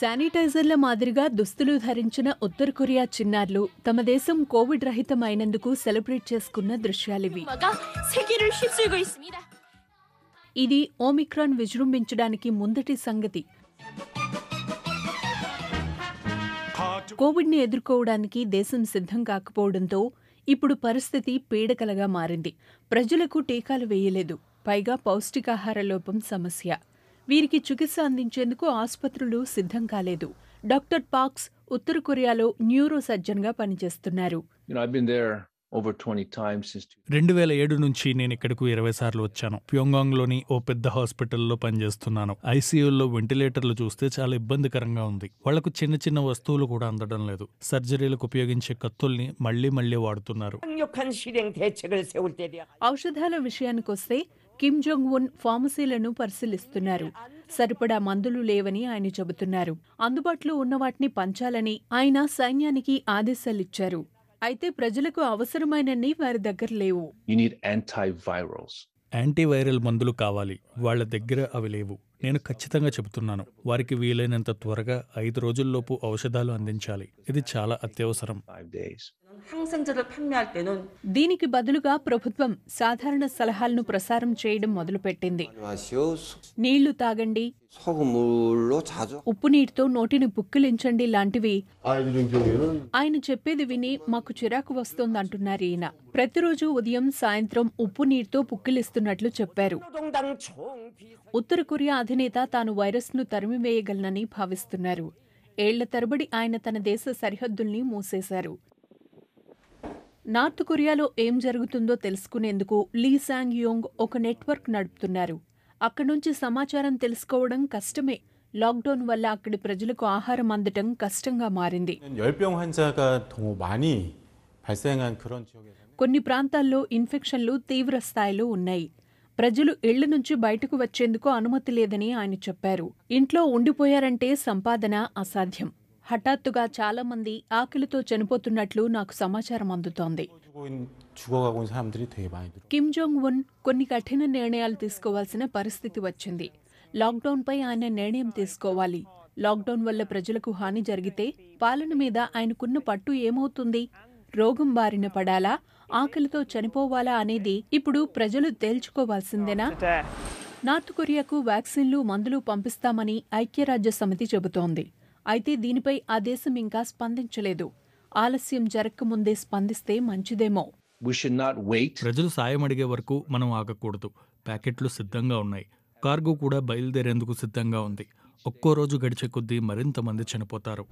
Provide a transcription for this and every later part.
శానిటైజర్ల మాదిరిగా దుస్తులు ధరించిన ఉత్తర కొరియా చిన్నారులు తమ దేశం కోవిడ్ రహితమైనందుకు సెలబ్రేట్ చేసుకున్న దృశ్యాలివి ఇది ఓమిక్రాన్ విజృంభించడానికి ముందటి సంగతి కోవిడ్ని ఎదుర్కోవడానికి దేశం సిద్ధం కాకపోవడంతో ఇప్పుడు పరిస్థితి పీడకలగా మారింది ప్రజలకు టీకాలు వేయలేదు పైగా పౌష్టికాహార లోపం సమస్య వీరికి చికిత్స అందించేందుకు ఆసుపత్రులు సిద్ధం కాలేదు డాక్టర్ పాక్స్ ఉత్తర కొరియాలో న్యూరో గా పనిచేస్తున్నారు రెండు వేల ఏడు నుంచి నేను ఇక్కడకు ఇరవై సార్లు వచ్చాను లోని ఓ పెద్ద హాస్పిటల్లో పనిచేస్తున్నాను ఐసీయూలో వెంటిలేటర్లు చూస్తే చాలా ఇబ్బందికరంగా ఉంది వాళ్లకు చిన్న చిన్న వస్తువులు కూడా అందడం లేదు సర్జరీలకు ఉపయోగించే కత్తుల్ని మళ్లీ మళ్లీ వాడుతున్నారు ఔషధాల విషయానికొస్తే కిమ్ జోంగ్ ఉన్ ఫార్మసీలను పరిశీలిస్తున్నారు సరిపడా మందులు లేవని ఆయన చెబుతున్నారు అందుబాటులో ఉన్న వాటిని పంచాలని ఆయన సైన్యానికి ఆదేశాలిచ్చారు అయితే ప్రజలకు అవసరమైనన్ని వారి దగ్గర లేవు యాంటీవైరల్ మందులు కావాలి వాళ్ళ దగ్గర అవి లేవు నేను ఖచ్చితంగా చెబుతున్నాను వారికి వీలైనంత త్వరగా ఐదు రోజుల్లోపు ఔషధాలు అందించాలి ఇది చాలా అత్యవసరం దీనికి బదులుగా ప్రభుత్వం సాధారణ సలహాలను ప్రసారం చేయడం మొదలుపెట్టింది నీళ్లు తాగండి ఉప్పు నీటితో నోటిని పుక్కిలించండి లాంటివి ఆయన చెప్పేది విని మాకు చిరాకు వస్తోందంటున్నారు ఈయన ప్రతిరోజు ఉదయం సాయంత్రం ఉప్పు నీటితో పుక్కిలిస్తున్నట్లు చెప్పారు ఉత్తర కొరియా అధినేత తాను వైరస్ను తరిమివేయగలనని భావిస్తున్నారు ఏళ్ల తరబడి ఆయన తన దేశ సరిహద్దుల్ని మూసేశారు నార్త్ కొరియాలో ఏం జరుగుతుందో తెలుసుకునేందుకు లీ శాంగ్ యోంగ్ ఒక నెట్వర్క్ నడుపుతున్నారు అక్కడి నుంచి సమాచారం తెలుసుకోవడం కష్టమే లాక్డౌన్ వల్ల అక్కడి ప్రజలకు ఆహారం అందటం కష్టంగా మారింది కొన్ని ప్రాంతాల్లో ఇన్ఫెక్షన్లు తీవ్ర స్థాయిలో ఉన్నాయి ప్రజలు ఇళ్ల నుంచి బయటకు వచ్చేందుకు అనుమతి లేదని ఆయన చెప్పారు ఇంట్లో ఉండిపోయారంటే సంపాదన అసాధ్యం హఠాత్తుగా చాలా మంది ఆకలితో చనిపోతున్నట్లు నాకు సమాచారం అందుతోంది కిమ్ జోంగ్ ఉన్ కొన్ని కఠిన నిర్ణయాలు తీసుకోవాల్సిన పరిస్థితి వచ్చింది లాక్డౌన్ పై ఆయన నిర్ణయం తీసుకోవాలి లాక్డౌన్ వల్ల ప్రజలకు హాని జరిగితే పాలన మీద ఆయనకున్న పట్టు ఏమవుతుంది రోగం బారిన పడాలా ఆకలితో చనిపోవాలా అనేది ఇప్పుడు ప్రజలు తేల్చుకోవాల్సిందేనా నార్త్ కొరియాకు వ్యాక్సిన్లు మందులు పంపిస్తామని ఐక్యరాజ్య సమితి చెబుతోంది అయితే దీనిపై ఆ దేశం ఇంకా స్పందించలేదు ఆలస్యం జరగకముందే స్పందిస్తే మంచిదేమో ప్రజలు సాయం అడిగే వరకు మనం ఆగకూడదు ప్యాకెట్లు సిద్ధంగా ఉన్నాయి కార్గో కూడా బయలుదేరేందుకు సిద్ధంగా ఉంది ఒక్కో రోజు గడిచే కొద్దీ మరింత మంది చనిపోతారు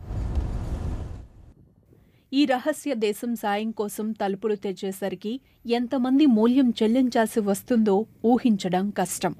ఈ రహస్య దేశం సాయం కోసం తలుపులు తెచ్చేసరికి ఎంతమంది మూల్యం చెల్లించాల్సి వస్తుందో ఊహించడం కష్టం